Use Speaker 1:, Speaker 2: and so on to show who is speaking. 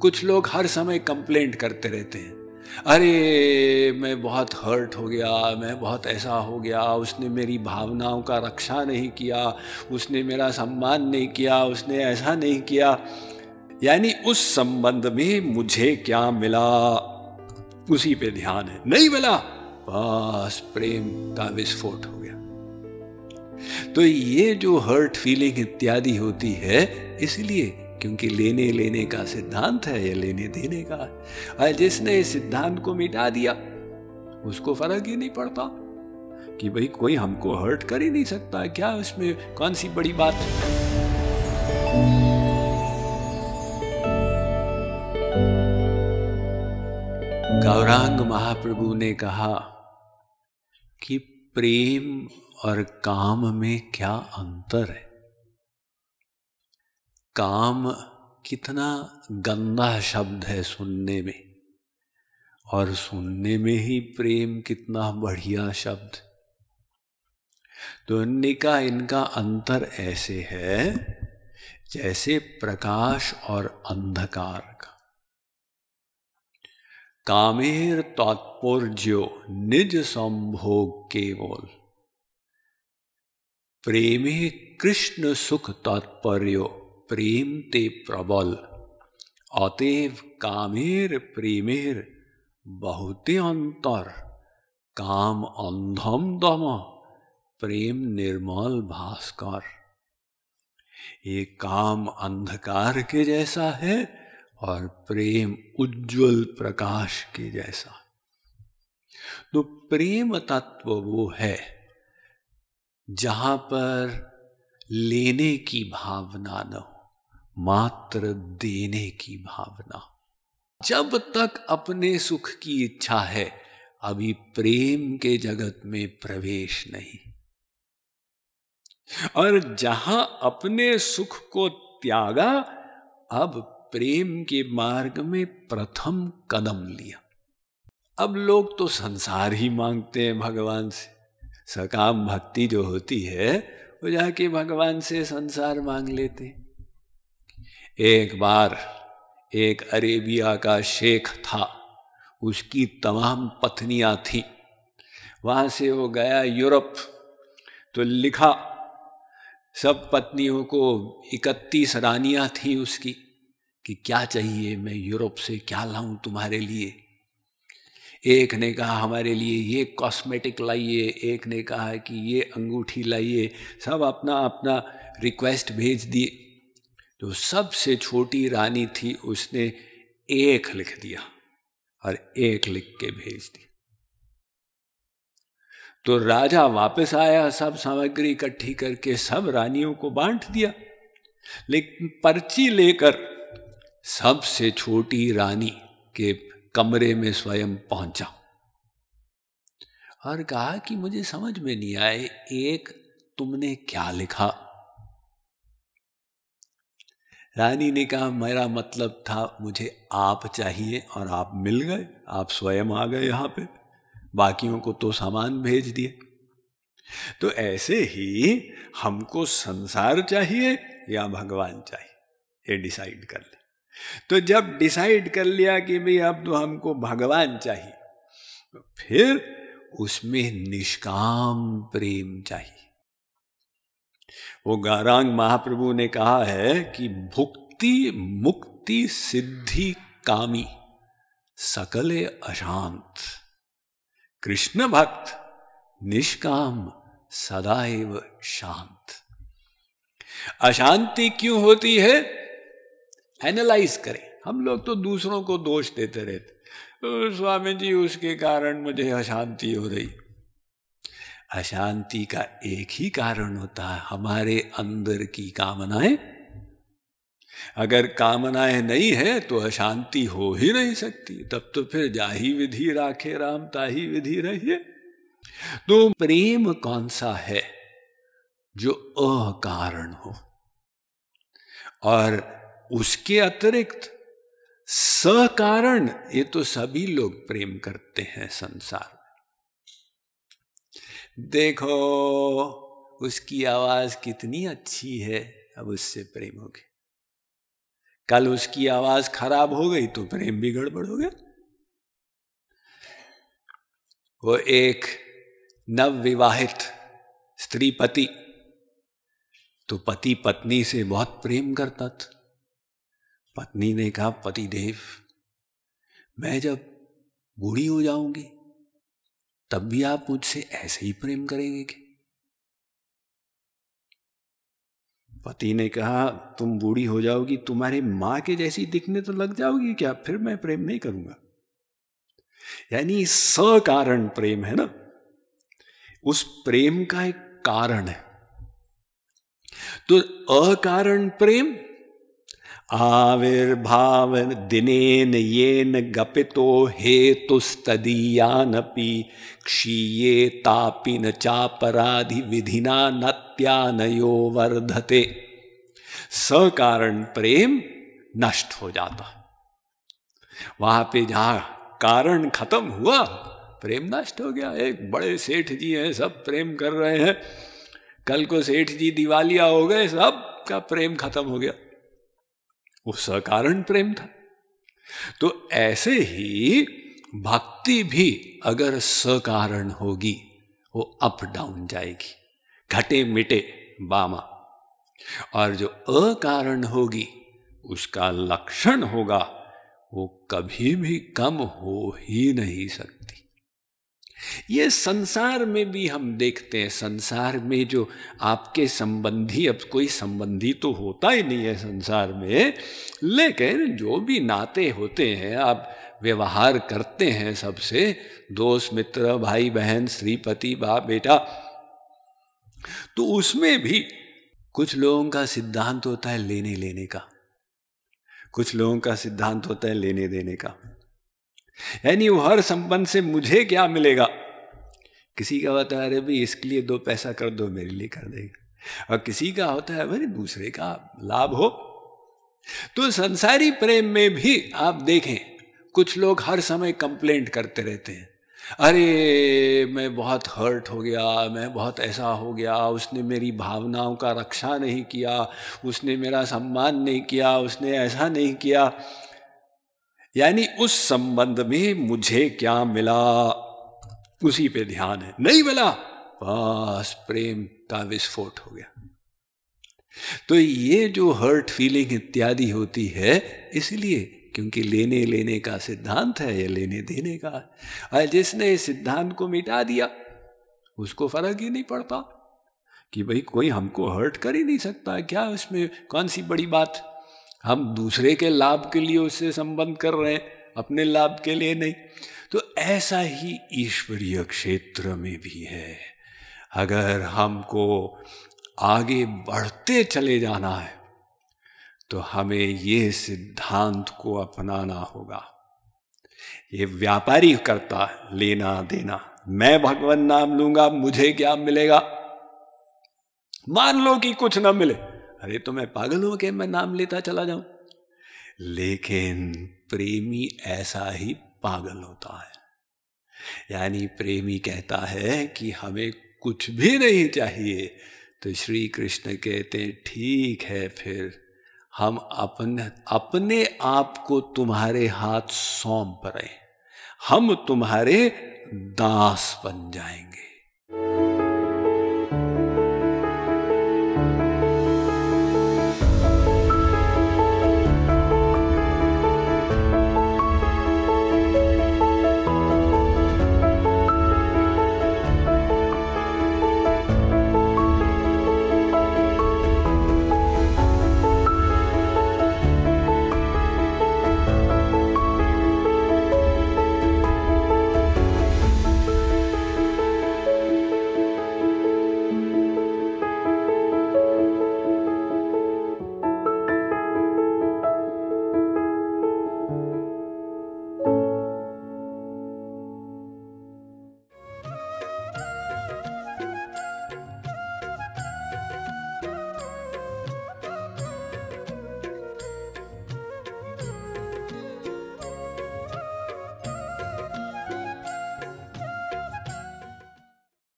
Speaker 1: कुछ लोग हर समय कंप्लेंट करते रहते हैं अरे मैं बहुत हर्ट हो गया मैं बहुत ऐसा हो गया उसने मेरी भावनाओं का रक्षा नहीं किया उसने मेरा सम्मान नहीं किया उसने ऐसा नहीं किया यानी उस संबंध में मुझे क्या मिला उसी पे ध्यान है नहीं मिला बस प्रेम का विस्फोट हो गया तो ये जो हर्ट फीलिंग इत्यादि होती है इसलिए क्योंकि लेने लेने का सिद्धांत है या लेने देने का है और जिसने इस सिद्धांत को मिटा दिया उसको फर्क ही नहीं पड़ता कि भाई कोई हमको हर्ट कर ही नहीं सकता क्या उसमें कौन सी बड़ी बात गौरांग महाप्रभु ने कहा कि प्रेम और काम में क्या अंतर है काम कितना गंदा शब्द है सुनने में और सुनने में ही प्रेम कितना बढ़िया शब्द तो इनका इनका अंतर ऐसे है जैसे प्रकाश और अंधकार का कामेर तात्पर्यो निज संभोग केवल प्रेमे कृष्ण सुख तात्पर्यो प्रेम ते प्रबल अतएव कामेर प्रेमेर बहुते अंतर काम अंधम दम प्रेम निर्मल भास्कर ये काम अंधकार के जैसा है और प्रेम उज्जवल प्रकाश के जैसा तो प्रेम तत्व वो है जहां पर लेने की भावना न हो मात्र देने की भावना जब तक अपने सुख की इच्छा है अभी प्रेम के जगत में प्रवेश नहीं और जहां अपने सुख को त्यागा अब प्रेम के मार्ग में प्रथम कदम लिया अब लोग तो संसार ही मांगते हैं भगवान से सकाम भक्ति जो होती है वो जाके भगवान से संसार मांग लेते हैं एक बार एक अरेबिया का शेख था उसकी तमाम पत्नियां थी वहां से वो गया यूरोप तो लिखा सब पत्नियों को इकतीस रानियां थी उसकी कि क्या चाहिए मैं यूरोप से क्या लाऊं तुम्हारे लिए एक ने कहा हमारे लिए ये कॉस्मेटिक लाइए एक ने कहा कि ये अंगूठी लाइए सब अपना अपना रिक्वेस्ट भेज दिए जो सबसे छोटी रानी थी उसने एक लिख दिया और एक लिख के भेज दिया तो राजा वापस आया सब सामग्री इकट्ठी करके सब रानियों को बांट दिया लेकिन पर्ची लेकर सबसे छोटी रानी के कमरे में स्वयं पहुंचा और कहा कि मुझे समझ में नहीं आए एक तुमने क्या लिखा रानी ने कहा मेरा मतलब था मुझे आप चाहिए और आप मिल गए आप स्वयं आ गए यहाँ पे बाकियों को तो सामान भेज दिए तो ऐसे ही हमको संसार चाहिए या भगवान चाहिए ये डिसाइड कर ले तो जब डिसाइड कर लिया कि भाई अब तो हमको भगवान चाहिए तो फिर उसमें निष्काम प्रेम चाहिए वो गारांग महाप्रभु ने कहा है कि भुक्ति मुक्ति सिद्धि कामी सकले अशांत कृष्ण भक्त निष्काम सदाएव शांत अशांति क्यों होती है एनालाइज करें हम लोग तो दूसरों को दोष देते रहते स्वामी जी उसके कारण मुझे अशांति हो रही अशांति का एक ही कारण होता है हमारे अंदर की कामनाएं अगर कामनाएं नहीं है तो अशांति हो ही नहीं सकती तब तो फिर जाही विधि राखे राम ताही विधि रहिए तो प्रेम कौन सा है जो अकारण हो और उसके अतिरिक्त सकारण ये तो सभी लोग प्रेम करते हैं संसार देखो उसकी आवाज कितनी अच्छी है अब उससे प्रेम हो गया कल उसकी आवाज खराब हो गई तो प्रेम भी गड़बड़ हो गया वो एक नवविवाहित स्त्री पति तो पति पत्नी से बहुत प्रेम करता था पत्नी ने कहा पति देव मैं जब बूढ़ी हो जाऊंगी तब भी आप मुझसे ऐसे ही प्रेम करेंगे कि पति ने कहा तुम बूढ़ी हो जाओगी तुम्हारी मां के जैसी दिखने तो लग जाओगी क्या फिर मैं प्रेम नहीं करूंगा यानी सकारण प्रेम है ना उस प्रेम का एक कारण है तो अकारण प्रेम आविर्भाव दिनेन येन गपितो हेतुस्तदीयानपि क्षीये तापि न चापराधि विधिना नत्यानयो वर्धते सकारण प्रेम नष्ट हो जाता वहां पे जहां कारण खत्म हुआ प्रेम नष्ट हो गया एक बड़े सेठ जी हैं सब प्रेम कर रहे हैं कल को सेठ जी दिवालिया हो गए सब का प्रेम खत्म हो गया वो सकारण प्रेम था तो ऐसे ही भक्ति भी अगर सकारण होगी वो अप डाउन जाएगी घटे मिटे बामा और जो अकारण होगी उसका लक्षण होगा वो कभी भी कम हो ही नहीं सकती ये संसार में भी हम देखते हैं संसार में जो आपके संबंधी अब कोई संबंधी तो होता ही नहीं है संसार में लेकिन जो भी नाते होते हैं आप व्यवहार करते हैं सबसे दोस्त मित्र भाई बहन श्रीपति बाप बेटा तो उसमें भी कुछ लोगों का सिद्धांत होता है लेने लेने का कुछ लोगों का सिद्धांत होता है लेने देने का यानी हर संबंध से मुझे क्या मिलेगा किसी का होता है अरे भाई इसके लिए दो पैसा कर दो मेरे लिए कर देगा और किसी का होता है अरे दूसरे का लाभ हो तो संसारी प्रेम में भी आप देखें कुछ लोग हर समय कंप्लेंट करते रहते हैं अरे मैं बहुत हर्ट हो गया मैं बहुत ऐसा हो गया उसने मेरी भावनाओं का रक्षा नहीं किया उसने मेरा सम्मान नहीं किया उसने ऐसा नहीं किया यानी उस संबंध में मुझे क्या मिला उसी पे ध्यान है नहीं मिला बस प्रेम का विस्फोट हो गया तो ये जो हर्ट फीलिंग इत्यादि होती है इसलिए क्योंकि लेने लेने का सिद्धांत है या लेने देने का और जिसने इस सिद्धांत को मिटा दिया उसको फर्क ही नहीं पड़ता कि भाई कोई हमको हर्ट कर ही नहीं सकता क्या उसमें कौन सी बड़ी बात हम दूसरे के लाभ के लिए उससे संबंध कर रहे हैं अपने लाभ के लिए नहीं तो ऐसा ही ईश्वरीय क्षेत्र में भी है अगर हमको आगे बढ़ते चले जाना है तो हमें ये सिद्धांत को अपनाना होगा ये व्यापारी करता है लेना देना मैं भगवान नाम लूंगा मुझे क्या मिलेगा मान लो कि कुछ ना मिले अरे तो मैं पागल हूं कि मैं नाम लेता चला जाऊं लेकिन प्रेमी ऐसा ही पागल होता है यानी प्रेमी कहता है कि हमें कुछ भी नहीं चाहिए तो श्री कृष्ण कहते हैं ठीक है फिर हम अपने अपने आप को तुम्हारे हाथ सौंप रहे हम तुम्हारे दास बन जाएंगे